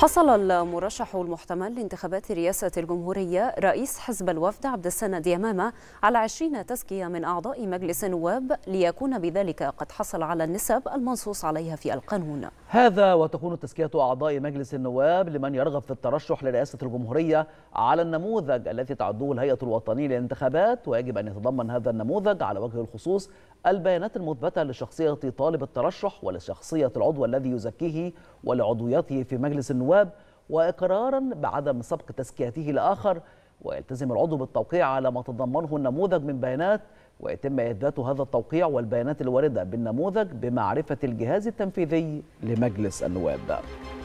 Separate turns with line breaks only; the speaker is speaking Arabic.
حصل المرشح المحتمل لانتخابات رئاسة الجمهورية رئيس حزب الوفد عبد السند يمامة على 20 تزكية من أعضاء مجلس النواب ليكون بذلك قد حصل على النسب المنصوص عليها في القانون
هذا وتكون تزكية أعضاء مجلس النواب لمن يرغب في الترشح لرئاسة الجمهورية على النموذج الذي تعده الهيئة الوطنية للانتخابات ويجب أن يتضمن هذا النموذج على وجه الخصوص البيانات المثبتة لشخصية طالب الترشح ولشخصية العضو الذي يزكيه ولعضويته في مجلس النواب وإقرارا بعدم سبق تزكيته لآخر ويلتزم العضو بالتوقيع على ما تضمنه النموذج من بيانات ويتم إثبات هذا التوقيع والبيانات الواردة بالنموذج بمعرفة الجهاز التنفيذي لمجلس النواب